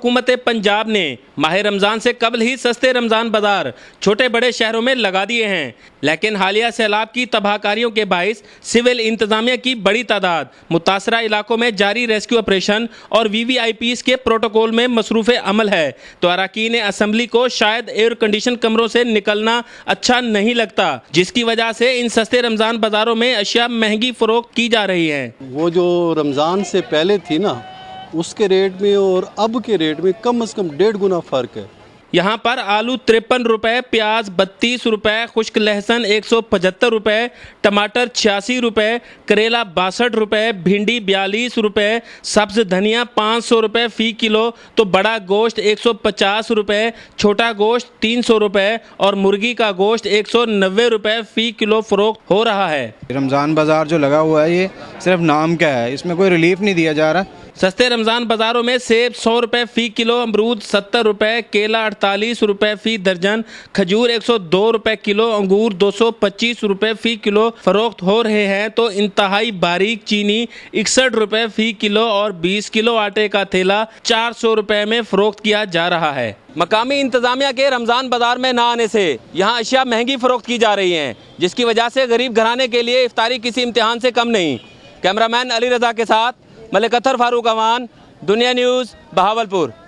हुकूमत पंजाब ने माह रमज़ान से कबल ही सस्ते रमज़ान बाजार छोटे बड़े शहरों में लगा दिए हैं लेकिन हालिया सैलाब की तबाहकारियों के बायस सिविल इंतजामिया की बड़ी तादाद मुतासरा इलाकों में जारी रेस्क्यू ऑपरेशन और वी वी आई पीज के प्रोटोकॉल में मसरूफ़ अमल है तो अरकान असम्बली को शायद एयर कंडीशन कमरों से निकलना अच्छा नहीं लगता जिसकी वजह से इन सस्ते रमज़ान बाजारों में अशिया महंगी फरोख की जा रही है वो जो रमज़ान से पहले थी ना उसके रेट में और अब के रेट में कम अज़ कम डेढ़ गुना फ़र्क है यहाँ पर आलू तिरपन रुपये प्याज बत्तीस रुपये खुश्क लहसन एक सौ पचहत्तर रुपये टमाटर छियासी रुपये करेला बासठ रुपये भिंडी बयालीस रुपये सब्ज धनिया पाँच सौ रुपये फ़ी किलो तो बड़ा गोश्त एक सौ पचास रुपये छोटा गोश्त तीन सौ रुपये और मुर्गी का गोश्त एक सौ नब्बे रुपये फ़ी किलो फ़रोख्त हो रहा है रमज़ान बाज़ार जो लगा हुआ है ये सिर्फ नाम का है इसमें कोई रिलीफ नहीं दिया जा रहा सस्ते रमज़ान बाज़ारों में सेब सौ रुपये फ़ी किलो अमरूद सत्तर रुपए केला अड़तालीस रुपये फ़ी दर्जन खजूर एक सौ दो रुपए किलो अंगूर दो सौ पच्चीस रुपये फ़ी किलो फरोख्त हो रहे हैं तो इंतहाई बारीक चीनी इकसठ रुपये फ़ी किलो और बीस किलो आटे का थैला चार सौ रुपये में फ़रोख्त किया जा रहा है मकामी इंतजामिया के रमज़ान बाजार में न आने से यहाँ अशिया महंगी फ़रोख्त की जा रही हैं जिसकी वजह से गरीब घराने के लिए इफ्तारी किसी इम्तहान से कम नहीं कैमरामैन अली रजा के साथ मलिकतर फारूक अवान दुनिया न्यूज़ बहावलपुर